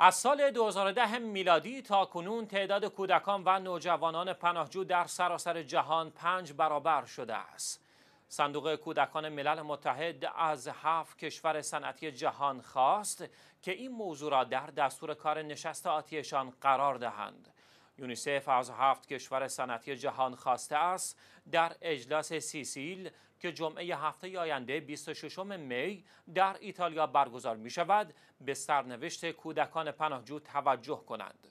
از سال 2010 میلادی تا کنون تعداد کودکان و نوجوانان پناهجو در سراسر جهان پنج برابر شده است. صندوق کودکان ملل متحد از هفت کشور صنعتی جهان خواست که این موضوع را در دستور کار نشست آتیشان قرار دهند. یونیسف از هفت کشور صنعتی جهان خواسته است در اجلاس سیسیل که جمعه هفته آینده 26 می در ایتالیا برگزار می شود به سرنوشت کودکان پناهجو توجه کنند.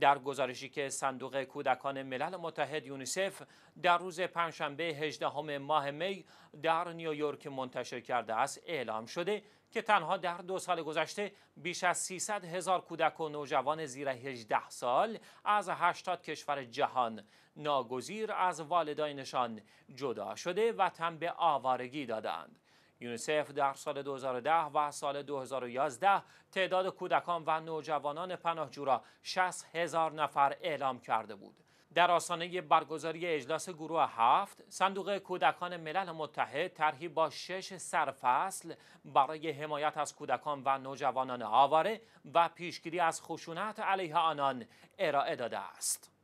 در گزارشی که صندوق کودکان ملل متحد یونیسف در روز پنجشنبه 18 ماه می در نیویورک منتشر کرده است اعلام شده که تنها در دو سال گذشته بیش از 300 هزار کودک و نوجوان زیر 18 سال از 80 کشور جهان ناگزیر از والدینشان جدا شده و تن به آوارگی دادند. یونیسف در سال 2010 و سال 2011 تعداد کودکان و نوجوانان پناهجو را 60 هزار نفر اعلام کرده بود. در آسانه برگزاری اجلاس گروه هفت صندوق کودکان ملل متحد طرحی با شش سرفصل برای حمایت از کودکان و نوجوانان آواره و پیشگیری از خشونت علیه آنان ارائه داده است